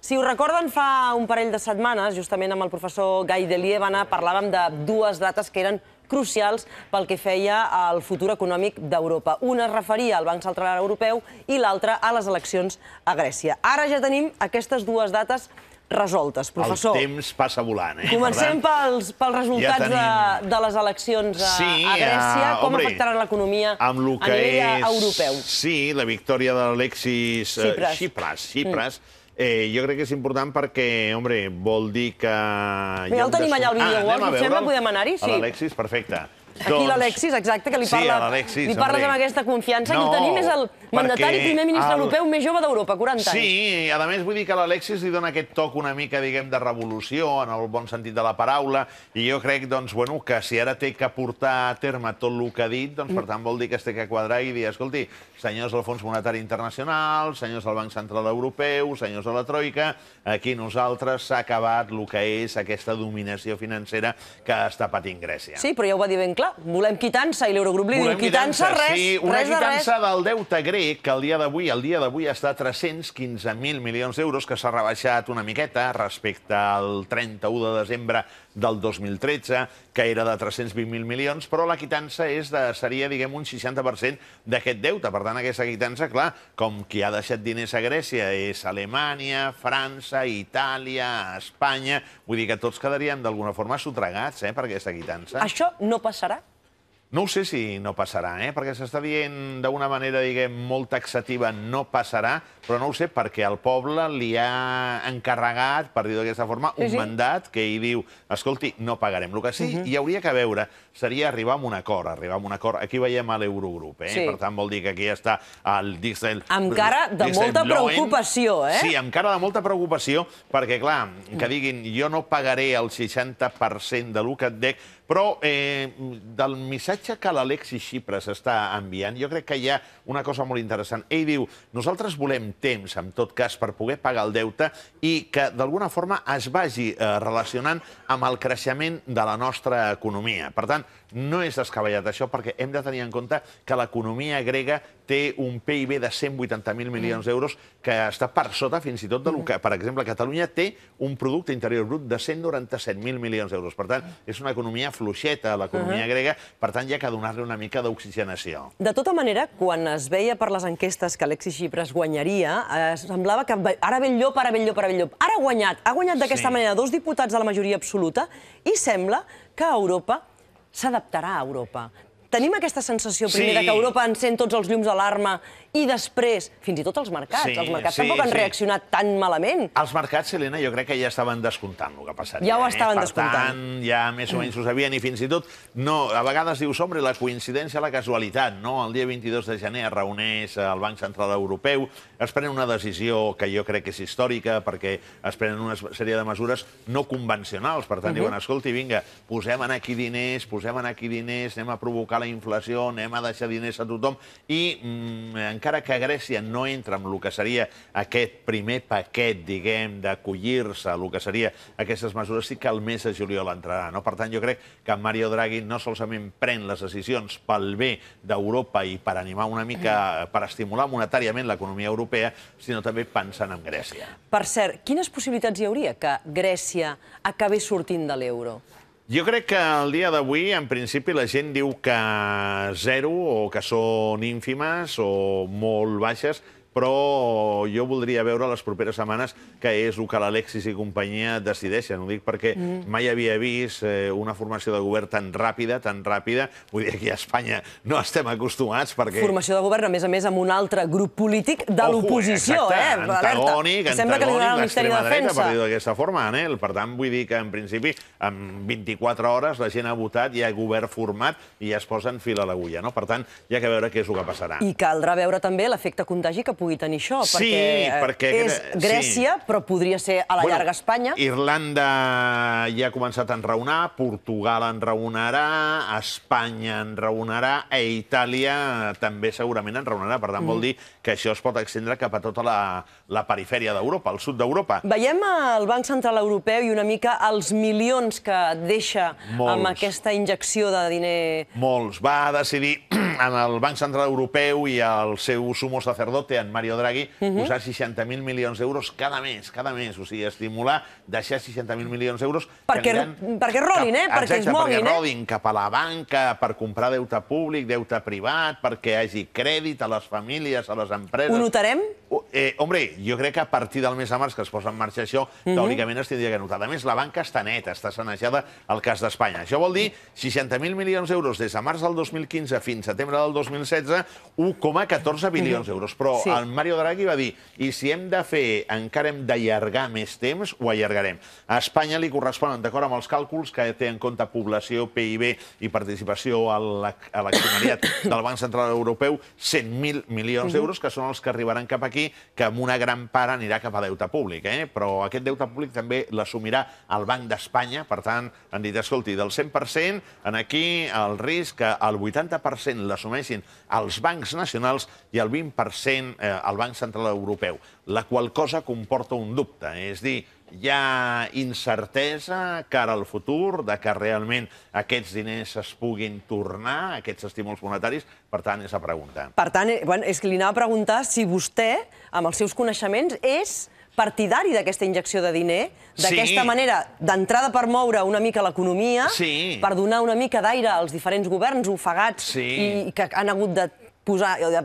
Si us recorden, fa un parell de setmanes, justament amb el professor Gai de Liebana, parlàvem de dues dates que eren crucials pel que feia al futur econòmic d'Europa. Una es referia al Banc Central Europeu i l'altra a les eleccions a Grècia. Ara ja tenim aquestes dues dates resoltes. Professor... El temps passa volant, eh? Comencem pels, pels resultats ja tenim... de, de les eleccions a, sí, a Grècia. Com hombre, afectaran l'economia a nivell és... europeu? Sí, la victòria de l'Alexis Xipras. Eh, Tsipras, mm Eh, jo crec que és important perquè, home, vol dir que... ja el tenim allà al vídeo, ah, vols? Sembla, podem anar-hi, sí. L'Alexis, perfecte. Aquí doncs l'Alexis, exacte, que li parla, sí, li parles amb aquesta confiança. Aquí el tenim és el mandatari primer ministre europeu més jove d'Europa, 40 anys. Sí, a més vull dir que l'Alexis li dona aquest toc una mica, diguem, de revolució, en el bon sentit de la paraula, i jo crec, doncs, bueno, que si ara té que portar a terme tot el que ha dit, doncs, per tant, vol dir que es té que quadrar i dir, escolti, senyors del Fons Monetari Internacional, senyors del Banc Central Europeu, senyors de la Troika, aquí nosaltres s'ha acabat el que és aquesta dominació financera que està patint Grècia. Sí, però ja ho va dir ben clar, clar, volem quitança, i l'Eurogrup li diu quitança, res, sí, una res de res. quitança del deute grec, que el dia d'avui el dia d'avui està a 315.000 milions d'euros, que s'ha rebaixat una miqueta respecte al 31 de desembre del 2013, que era de 320.000 milions, però la quitança és de, seria, diguem, un 60% d'aquest deute. Per tant, aquesta quitança, clar, com qui ha deixat diners a Grècia és Alemanya, França, Itàlia, Espanya... Vull dir que tots quedarien d'alguna forma sotregats eh, per aquesta quitança. Això no passarà? No ho sé si no passarà, eh? perquè s'està dient d'una manera, diguem, molt taxativa, no passarà, però no ho sé, perquè el poble li ha encarregat, per dir d'aquesta forma, sí, un sí. mandat que hi diu, escolti, no pagarem. El que sí uh mhm. -huh. hi hauria que veure seria arribar a un acord, arribar a un acord. Aquí veiem a l'Eurogrup, eh? Sí. per tant vol dir que aquí està el Diesel... Amb cara de molta preocupació, eh? Sí, amb cara de molta preocupació, perquè, clar, que diguin, jo no pagaré el 60% de lo que et dec, però eh, del missatge que l'Alexis Xipres està enviant, jo crec que hi ha una cosa molt interessant. Ell diu, nosaltres volem temps, en tot cas, per poder pagar el deute i que, d'alguna forma, es vagi eh, relacionant amb el creixement de la nostra economia. Per tant, no és descabellat això perquè hem de tenir en compte que l'economia grega té un PIB de 180.000 milions mm. d'euros que està per sota fins i tot del mm. que, per exemple, Catalunya té un producte interior brut de 197.000 milions d'euros. Per tant, mm. és una economia fluixeta, l'economia grega, per tant, hi ha que donar-li una mica d'oxigenació. De tota manera, quan es veia per les enquestes que Alexis Xipres guanyaria, eh, semblava que ara ve llop, ara ve llop, ara ve llop. Ara ha guanyat, ha guanyat d'aquesta manera dos diputats de la majoria absoluta i sembla que a Europa s'adaptarà a Europa. Tenim aquesta sensació, primer, sí. que Europa encén tots els llums d'alarma i després, fins i tot els mercats. Sí, els mercats sí, tampoc han sí. reaccionat tan malament. Els mercats, Helena, jo crec que ja estaven descomptant el que passaria. Ja ho eh? estaven eh? Per Tant, ja més o menys ho sabien i fins i tot, no, a vegades dius, hombre, la coincidència, la casualitat, no? El dia 22 de gener es reuneix el Banc Central Europeu, es pren una decisió que jo crec que és històrica perquè es prenen una sèrie de mesures no convencionals. Per tant, uh -huh. diuen, escolti, vinga, posem en aquí diners, posem en aquí diners, anem a provocar la inflació, anem a deixar diners a tothom i mm, en encara que Grècia no entra en el que seria aquest primer paquet, diguem, d'acollir-se el que seria aquestes mesures, sí que el mes de juliol entrarà. No? Per tant, jo crec que Mario Draghi no solament pren les decisions pel bé d'Europa i per animar una mica, per estimular monetàriament l'economia europea, sinó també pensant en Grècia. Per cert, quines possibilitats hi hauria que Grècia acabés sortint de l'euro? Jo crec que el dia d'avui, en principi, la gent diu que zero o que són ínfimes o molt baixes però jo voldria veure les properes setmanes que és el que l'Alexis i companyia decideixen. Ho dic perquè mm. mai havia vist eh, una formació de govern tan ràpida, tan ràpida. Vull dir, aquí a Espanya no estem acostumats perquè... Formació de govern, a més a més, amb un altre grup polític de l'oposició, eh? Antagònic, antagònic, l'extrema dreta, per dir d'aquesta forma, Anel. Per tant, vull dir que, en principi, en 24 hores la gent ha votat, hi ha govern format i ja es posen fil a l'agulla, no? Per tant, hi ha que veure què és el que passarà. I caldrà veure també l'efecte contagi que pugui pugui tenir això, sí, perquè, eh, perquè és Grècia, sí. però podria ser a la bueno, llarga Espanya. Irlanda ja ha començat a enraonar, Portugal enraonarà, Espanya enraonarà, i eh, Itàlia també segurament enraonarà. Per tant, mm. vol dir que això es pot extendre cap a tota la, la perifèria d'Europa, al sud d'Europa. Veiem el Banc Central Europeu i una mica els milions que deixa Molts. amb aquesta injecció de diner... Molts. Va decidir en el Banc Central Europeu i el seu sumo sacerdote, en Mario Draghi, mhm. posar 60.000 milions d'euros cada mes, cada mes. O sigui, estimular, deixar 60.000 milions d'euros... Perquè, perquè rodin, eh? perquè es moguin, perquè eh? rodin cap a la banca, per comprar deute públic, deute privat, perquè hi hagi crèdit a les famílies, a les empreses... Ho notarem? Eh, hombre, jo crec que a partir del mes de març que es posa en marxa això, mhm. teòricament es tindria que notar. A més, la banca està neta, està sanejada al cas d'Espanya. Això vol dir 60.000 milions d'euros des de març del 2015 fins a setembre del 2016, 1,14 bilions mhm. d'euros. Però sí. el Mario Draghi va dir, i si hem de fer, encara hem d'allargar més temps, ho allargarem. A Espanya li corresponen, d'acord amb els càlculs que té en compte població, PIB i participació a l'accionariat del Banc Central Europeu, 100.000 milions mhm. d'euros, que són els que arribaran cap aquí aquí que amb una gran part anirà cap a deute públic, eh? però aquest deute públic també l'assumirà el Banc d'Espanya, per tant, han dit, escolti, del 100%, en aquí el risc que el 80% l'assumeixin els bancs nacionals i el 20% eh, el Banc Central Europeu, la qual cosa comporta un dubte, eh? és dir, hi ha incertesa cara al futur, de que realment aquests diners es puguin tornar, aquests estímuls monetaris? Per tant, és la pregunta. Per tant, eh, bueno, és que li anava a preguntar si vostè, amb els seus coneixements, és partidari d'aquesta injecció de diner, d'aquesta sí. manera, d'entrada per moure una mica l'economia, sí. per donar una mica d'aire als diferents governs ofegats sí. i que han hagut de posar, de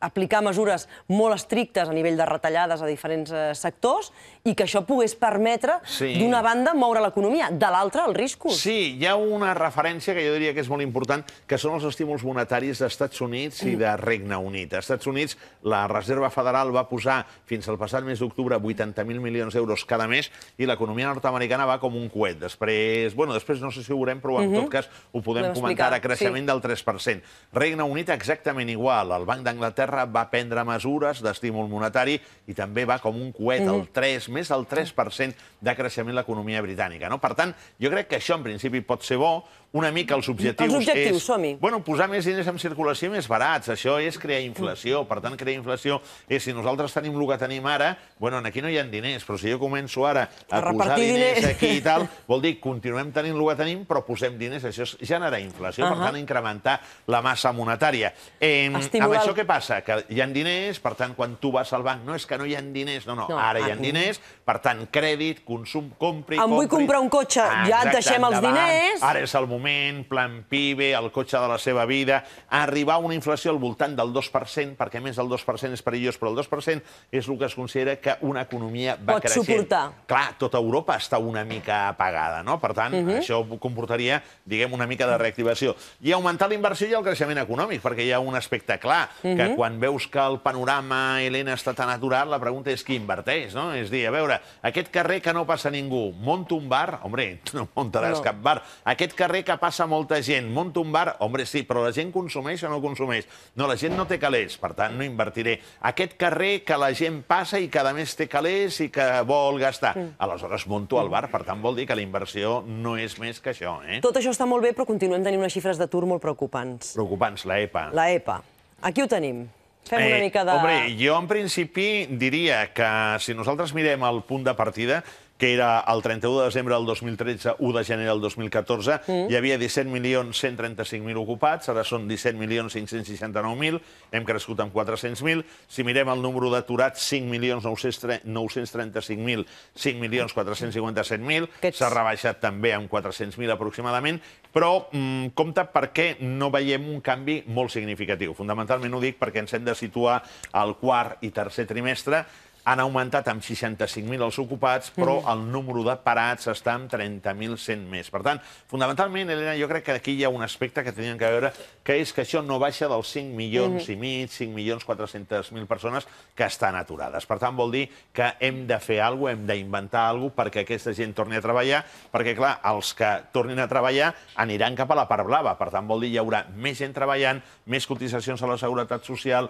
aplicar mesures molt estrictes a nivell de retallades a diferents eh, sectors i que això pogués permetre, sí. d'una banda, moure l'economia, de l'altra, els riscos. Sí, hi ha una referència que jo diria que és molt important, que són els estímuls monetaris d'Estats Units i de Regne Unit. A Estats Units, la Reserva Federal va posar fins al passat mes d'octubre 80.000 milions d'euros cada mes i l'economia nord-americana va com un coet. Després, bueno, després no sé si ho veurem, però en uh -huh. tot mhm. cas ho podem comentar, a creixement sí. del 3%. Regne Unit exactament igual. El Banc d'Anglaterra Anglaterra va prendre mesures d'estímul monetari i també va com un coet al 3, mhm. més del 3% de creixement l'economia britànica. No? Per tant, jo crec que això en principi pot ser bo, una mica els objectius. Els objectius, som-hi. Bueno, posar més diners en circulació més barats, això és crear inflació. Per tant, crear inflació és si nosaltres tenim el que tenim ara, bueno, aquí no hi ha diners, però si jo començo ara a, a posar diners, diners aquí i tal, vol dir continuem tenint el que tenim, però posem diners, això és generar inflació, uh -huh. per tant, incrementar la massa monetària. Eh, Amb això què passa? Que hi ha diners, per tant, quan tu vas al banc, no és que no hi ha diners, no, no, no ara aquí. hi ha diners, per tant, crèdit, consum, compri, em compri... Em vull comprar un cotxe, ah, ja et deixem els diners... Ara és el moment augment, plan PIB, el cotxe de la seva vida, arribar a una inflació al voltant del 2%, perquè més del 2% és perillós, però el 2% és el que es considera que una economia va Pot creixent. Pot suportar. Clar, tota Europa està una mica apagada, no? Per tant, uh mhm. -huh. això comportaria, diguem, una mica de reactivació. I augmentar la inversió i el creixement econòmic, perquè hi ha un aspecte clar, uh -huh. que mhm. quan veus que el panorama, Helena, està tan aturat, la pregunta és qui inverteix, no? És dir, a veure, aquest carrer que no passa ningú, monta un bar? Hombre, no muntaràs no. cap bar. Aquest carrer que passa passa molta gent, monto un bar, hombre, sí, però la gent consumeix o no consumeix? No, la gent no té calés, per tant, no invertiré. Aquest carrer que la gent passa i cada més té calés i que vol gastar. Mm. Aleshores, monto el bar, per tant, vol dir que la inversió no és més que això. Eh? Tot això està molt bé, però continuem tenint unes xifres d'atur molt preocupants. Preocupants, la EPA. La EPA. Aquí ho tenim. Fem una eh, mica de... Hombre, jo en principi diria que si nosaltres mirem el punt de partida, que era el 31 de desembre del 2013, 1 de gener del 2014, mm. hi havia 17.135.000 ocupats, ara són 17.569.000, hem crescut amb 400.000. Si mirem el número d'aturats, 5.935.000, 5.457.000, s'ha rebaixat també amb 400.000 aproximadament, però mm, compte perquè no veiem un canvi molt significatiu. Fundamentalment ho dic perquè ens hem de situar al quart i tercer trimestre, han augmentat amb 65.000 els ocupats, però mm. el número de parats està amb 30.100 més. Per tant, fonamentalment, Helena, jo crec que aquí hi ha un aspecte que tenien que veure, que és que això no baixa dels 5 milions mm. i mig, 5 milions 400.000 persones que estan aturades. Per tant, vol dir que hem de fer alguna cosa, hem d'inventar alguna cosa perquè aquesta gent torni a treballar, perquè, clar, els que tornin a treballar aniran cap a la part blava. Per tant, vol dir hi haurà més gent treballant, més cotitzacions a la Seguretat Social,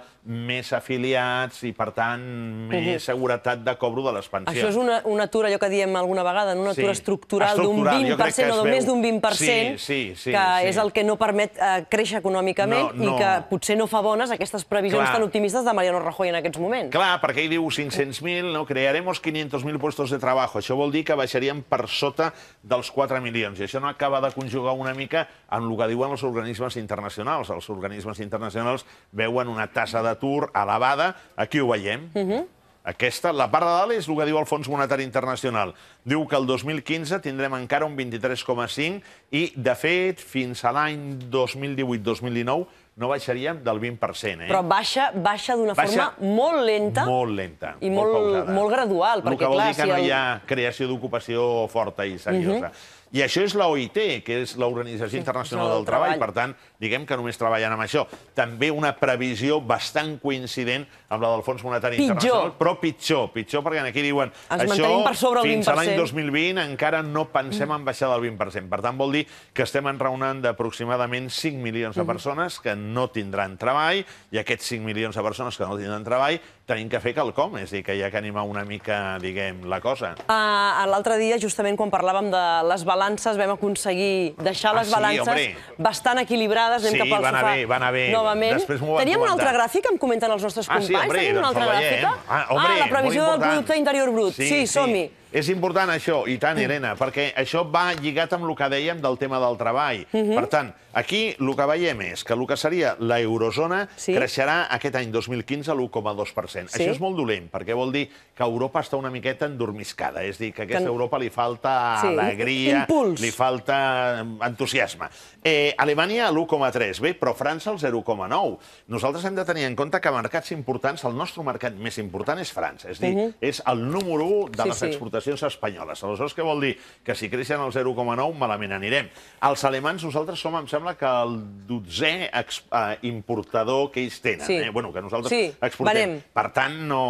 més afiliats i, per tant, mm-hmm. més seguretat de cobro de les pensions. Això és una, una atura, allò que diem alguna vegada, una atura sí. estructural, estructural d'un 20% o més d'un 20%, sí, sí, sí, que sí. és el que no permet eh, créixer econòmicament no, no. i que potser no fa bones aquestes previsions Clar. tan optimistes de Mariano Rajoy en aquests moments. Clar, perquè ell diu 500.000, no, crearemos 500.000 puestos de trabajo. Això vol dir que baixaríem per sota dels 4 milions. I això no acaba de conjugar una mica amb el que diuen els organismes internacionals. Els organismes internacionals veuen una tassa d'atur elevada. Aquí ho veiem. Uh mhm. -huh. Aquesta, la part de dalt, és el que diu el Fons Monetari Internacional. Diu que el 2015 tindrem encara un 23,5 i, de fet, fins a l'any 2018-2019 no baixaríem del 20%. Eh? Però baixa, baixa d'una forma molt lenta. Molt lenta. I molt, molt, molt gradual. El perquè, que vol clar, dir que si no el... hi ha creació d'ocupació forta i seriosa. Uh -huh. I això és l'OIT, que és l'Organització sí, Internacional del Treball. Treball. Per tant, diguem que només treballen amb això. També una previsió bastant coincident amb la del Fons Monetari pitjor. Internacional, però pitjor, pitjor, perquè aquí diuen Ens això per sobre el fins a l'any 2020 encara no pensem en baixar del 20%. Per tant, vol dir que estem enraonant d'aproximadament 5 milions de persones que no tindran treball, i aquests 5 milions de persones que no tindran treball tenim que fer quelcom, és dir, que hi ha que animar una mica, diguem, la cosa. Uh, L'altre dia, justament quan parlàvem de les balances, vam aconseguir deixar ah, les sí, balances hombre. bastant equilibrades, anem sí, cap al va anar sofà. bé, va anar bé. Novament. Després Teníem comentar. una altra gràfica, em comenten els nostres companys. Ah, sí, hombre, Tenim una doncs altra gràfica? Veiem. Ah, hombre, ah, la previsió del producte interior brut. Sí, sí, som-hi. És important això, i tant, mm. Irene, perquè això va lligat amb el que dèiem del tema del treball. Mhm. Per tant, aquí el que veiem és que el que seria l'eurozona creixerà aquest any 2015 l'1,2%. Això és molt dolent, perquè vol dir que Europa està una miqueta endormiscada, és dir, que a aquesta Europa li falta alegria, li falta entusiasme. Eh, Alemanya l'1,3, bé, però França el 0,9. Nosaltres hem de tenir en compte que mercats importants, el nostre mercat més important és França, és dir, mhm. és el número 1 de les exportacions inversions espanyoles. Aleshores, què vol dir? Que si creixen el 0,9, malament anirem. Els alemans, nosaltres som, em sembla, que el 12è eh, importador que ells tenen. Sí. Eh? Bueno, que nosaltres sí, exportem. Venim. Per tant, no...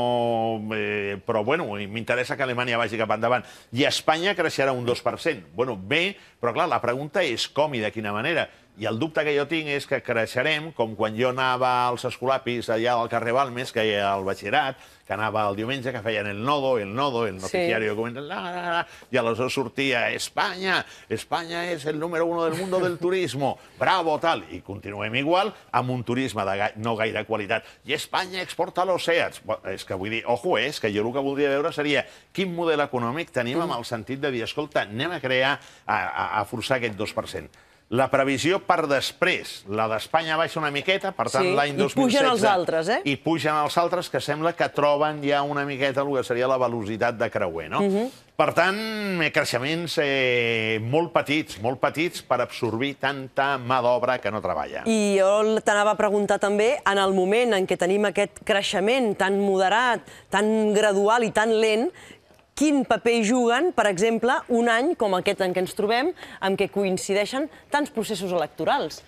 Eh, però, bueno, m'interessa que Alemanya vagi cap endavant. I Espanya creixerà un 2%. Bueno, bé, però, clar, la pregunta és com i de quina manera. I el dubte que jo tinc és que creixerem, com quan jo anava als escolapis allà al carrer Balmes, que hi ha el batxillerat, que anava el diumenge, que feien el nodo, el nodo, el noticiario, sí. comenten, la, la, la, i aleshores sortia Espanya, Espanya és el número uno del mundo del turismo, bravo, tal, i continuem igual amb un turisme de ga no gaire qualitat. I Espanya exporta los SEATs. És que vull dir, ojo, eh, és que jo el que voldria veure seria quin model econòmic tenim amb el sentit de dir, escolta, anem a crear, a, a, a forçar aquest 2%. La previsió per després, la d'Espanya baixa una miqueta, per tant, sí, l'any 2016... I pugen els altres, eh? I pugen els altres, que sembla que troben ja una miqueta el que seria la velocitat de creuer, no? Uh mhm. -huh. Per tant, eh, creixements eh, molt petits, molt petits, per absorbir tanta mà d'obra que no treballa. I jo t'anava a preguntar també, en el moment en què tenim aquest creixement tan moderat, tan gradual i tan lent, quin paper juguen, per exemple, un any com aquest en què ens trobem, en què coincideixen tants processos electorals.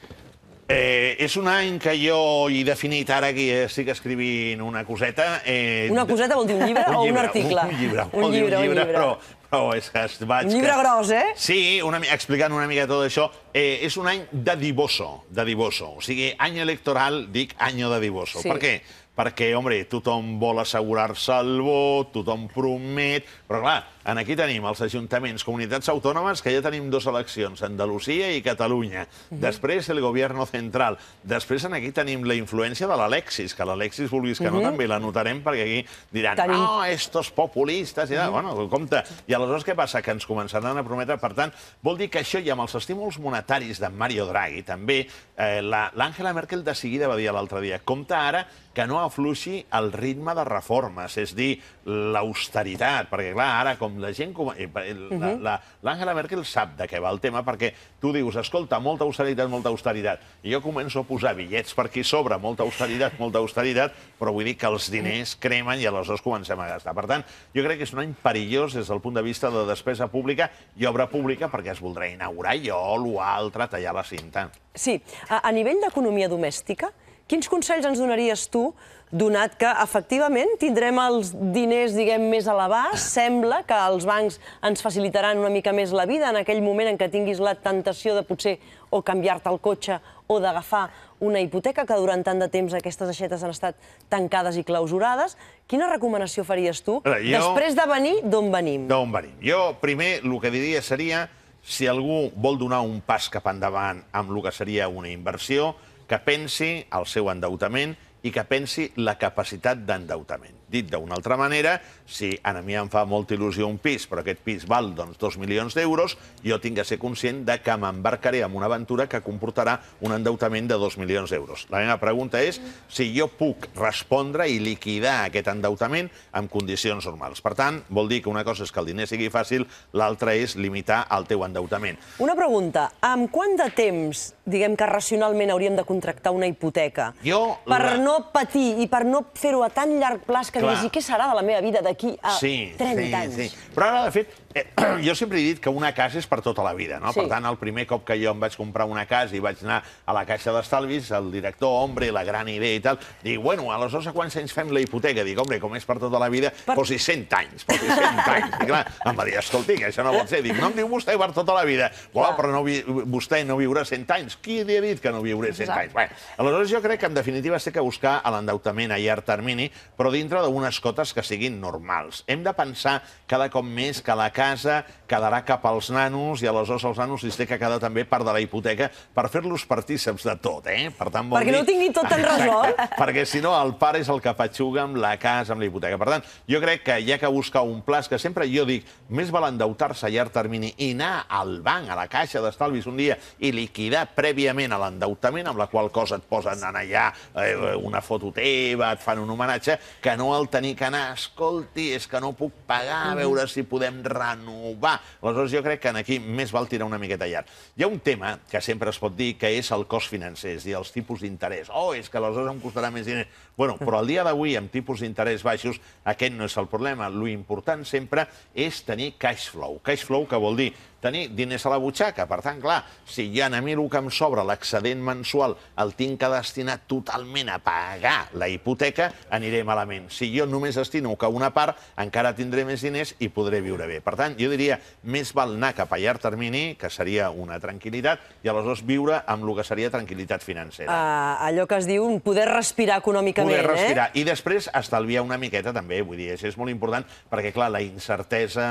Eh, és un any que jo he definit ara que estic escrivint una coseta... Eh, una coseta vol dir un llibre un o un article? Un llibre, un llibre, un llibre, un llibre, però, però és que vaig... Un llibre que... gros, eh? Sí, una, explicant una mica tot això. Eh, és un any de divoso, de divoso. O sigui, any electoral dic any de divoso. Sí. Per què? perquè, home, tothom vol assegurar-se el vot, tothom promet... Però, clar, en aquí tenim els ajuntaments, comunitats autònomes, que ja tenim dues eleccions, Andalusia i Catalunya. Uh -huh. Després, el govern central. Després, en aquí tenim la influència de l'Alexis, que l'Alexis, vulguis que uh -huh. no, també la notarem, perquè aquí diran, tenim... no, estos populistes... I Uh -huh. Bueno, compte. I aleshores què passa? Que ens començaran a prometre... Per tant, vol dir que això, i amb els estímuls monetaris de Mario Draghi, també, eh, l'Àngela Merkel de seguida va dir l'altre dia, compte ara que no afluixi el ritme de reformes, és dir, l'austeritat, perquè, clar, ara, com la gent... Eh, eh, L'Àngela mhm. Merkel sap de què va el tema, perquè tu dius, escolta, molta austeritat, molta austeritat, i jo començo a posar bitllets per aquí sobre, molta austeritat, molta austeritat, però vull dir que els diners cremen i aleshores comencem a gastar. Per tant, jo crec que és un any perillós des del punt de vista de despesa pública i obra pública, perquè es voldrà inaugurar jo, o altre, tallar la cinta. Sí. A, a nivell d'economia domèstica, quins consells ens donaries tu donat que efectivament tindrem els diners diguem més a l'abast, sembla que els bancs ens facilitaran una mica més la vida en aquell moment en què tinguis la tentació de potser o canviar-te el cotxe o d'agafar una hipoteca que durant tant de temps aquestes aixetes han estat tancades i clausurades. Quina recomanació faries tu Ara, jo... després de venir d'on venim? D'on venim. Jo primer el que diria seria si algú vol donar un pas cap endavant amb el que seria una inversió, que pensi al seu endeutament i que pensi la capacitat d'endeutament. Dit d'una altra manera, si a mi em fa molta il·lusió un pis, però aquest pis val doncs, 2 milions d'euros, jo tinc que ser conscient de que m'embarcaré en una aventura que comportarà un endeutament de 2 milions d'euros. La meva pregunta és si jo puc respondre i liquidar aquest endeutament en condicions normals. Per tant, vol dir que una cosa és que el diner sigui fàcil, l'altra és limitar el teu endeutament. Una pregunta. Amb quant de temps diguem que racionalment hauríem de contractar una hipoteca. Jo... Per la... no patir i per no fer-ho a tan llarg plaç que Clar. diguis, què serà de la meva vida d'aquí a sí, 30 sí, anys? Sí. Però ara, de fet, Eh, jo sempre he dit que una casa és per tota la vida, no? Sí. Per tant, el primer cop que jo em vaig comprar una casa i vaig anar a la Caixa d'Estalvis, el director, hombre, la gran idea i tal, dic, bueno, aleshores a quants anys fem la hipoteca? Dic, hombre, com és per tota la vida, per... posi 100 anys, posi 100 anys. I clar, em va dir, escolti, que això no pot ser. Dic, no em diu vostè per tota la vida. Clar. però no vi... vostè no viurà 100 anys. Qui li ha dit que no viuré 100 Exacte. anys? Bé, aleshores jo crec que, en definitiva, s'ha que buscar l'endeutament a llarg termini, però dintre d'unes cotes que siguin normals. Hem de pensar cada cop més que la casa casa, quedarà cap als nanos i aleshores els nanos li té que quedar també part de la hipoteca per fer-los partíceps de tot, eh? Per tant, perquè dir... no tingui tot en resolt. perquè si no, el pare és el que patxuga amb la casa, amb la hipoteca. Per tant, jo crec que hi ha que buscar un pla, que sempre jo dic, més val endeutar-se a llarg termini i anar al banc, a la caixa d'estalvis un dia i liquidar prèviament a l'endeutament, amb la qual cosa et posen anar allà eh, una foto teva, et fan un homenatge, que no el tenir que anar, escolti, és que no puc pagar, a veure si podem rebre renovar. Aleshores, jo crec que aquí més val tirar una miqueta llarg. Hi ha un tema que sempre es pot dir que és el cost financer, és dir, els tipus d'interès. Oh, és que aleshores em costarà més diners. Bueno, però al dia d'avui, amb tipus d'interès baixos, aquest no és el problema. L'important sempre és tenir cash flow. Cash flow que vol dir tenir diners a la butxaca. Per tant, clar, si ja a mi el que em sobra, l'excedent mensual, el tinc que destinar totalment a pagar la hipoteca, aniré malament. Si jo només destino que una part, encara tindré més diners i podré viure bé. Per tant, jo diria, més val anar cap a llarg termini, que seria una tranquil·litat, i aleshores viure amb el que seria tranquil·litat financera. Uh, allò que es diu poder respirar econòmicament, poder eh? respirar. eh? I després estalviar una miqueta també, vull dir, és molt important, perquè clar, la incertesa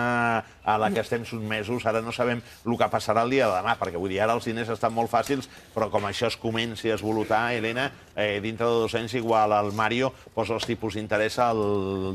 a la que estem sotmesos ara no sabem el que passarà el dia de demà, perquè vull dir, ara els diners estan molt fàcils, però com això es comenci a esvolutar, Helena, eh, dintre de dos anys igual el Mario posa doncs els tipus d'interès al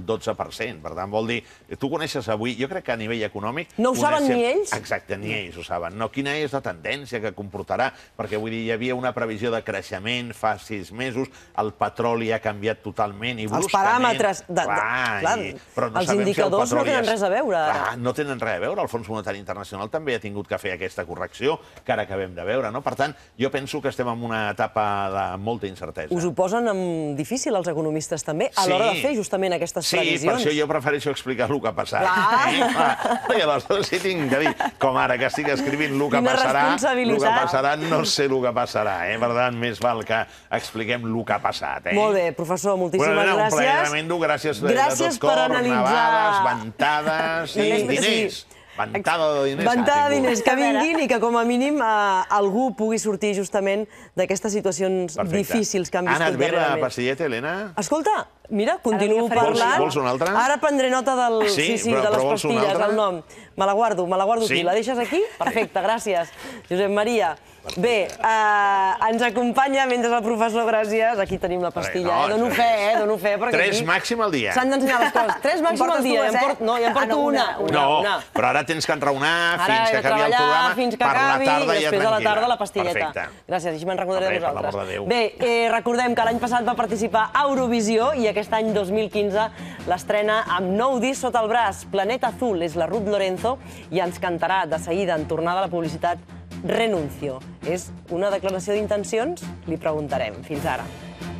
12%. Per tant, vol dir, tu coneixes avui, jo crec que a nivell econòmic... No ho saben coneixem... ni ells? Exacte, ni ells ho saben. No, quina és la tendència que comportarà? Perquè, vull dir, hi havia una previsió de creixement fa sis mesos, el petroli ha canviat totalment i bruscament... Els paràmetres... De, de, clar, clar, i, però no els indicadors si el no tenen res a veure. Clar, no tenen res a veure. El Fons Monetari Internacional també ha tingut que fer aquesta correcció que ara acabem de veure. No? Per tant, jo penso que estem en una etapa de molta incertesa. Us ho posen en difícil els economistes també a sí. l'hora de fer justament aquestes sí, previsions. Sí, per això jo prefereixo explicar el que ha passat. Clar. Ah, perquè aleshores sí tinc que dir, com ara que estic escrivint el que Quina passarà, el que passarà no sé el que passarà. Eh? Per tant, més val que expliquem el que ha passat. Eh? Molt bé, professor, moltíssimes bueno, gràcies. Un plaer, Gràcies, gràcies de, per cor, analitzar... nevades, ventades i I diners. Sí. Ventada de diners. Ventada de diners, que vinguin i que com a mínim algú pugui sortir justament d'aquestes situacions difícils que han viscut. Ha anat bé la pastilleta, Helena? Escolta, Mira, continuo parlant. Vols, vols una altra? Ara prendré nota del, sí, sí, sí, però, de les pastilles, el nom. Me la guardo, me la guardo sí. aquí. La deixes aquí? Perfecte, gràcies. Josep Maria. Bé, eh, ens acompanya mentre el professor Gràcies. Aquí tenim la pastilla. No, eh? Dono fe, eh? Dono fe. Perquè Tres aquí... màxim al dia. S'han d'ensenyar les coses. Tres màxim al dia. Dues, eh? Port... No, ja en porto ah, no, una. una. una. No, però ara tens que enraonar fins que acabi el programa. Fins que acabi, per la tarda i després ja la tarda la pastilleta. Perfecte. Gràcies, així me'n recordaré de vosaltres. Bé, eh, recordem que l'any passat va participar a Eurovisió i aquest any 2015 l'estrena amb nou disc sota el braç. Planeta Azul és la Ruth Lorenzo i ens cantarà de seguida, en tornada a la publicitat, Renuncio. És una declaració d'intencions? Li preguntarem. Fins ara.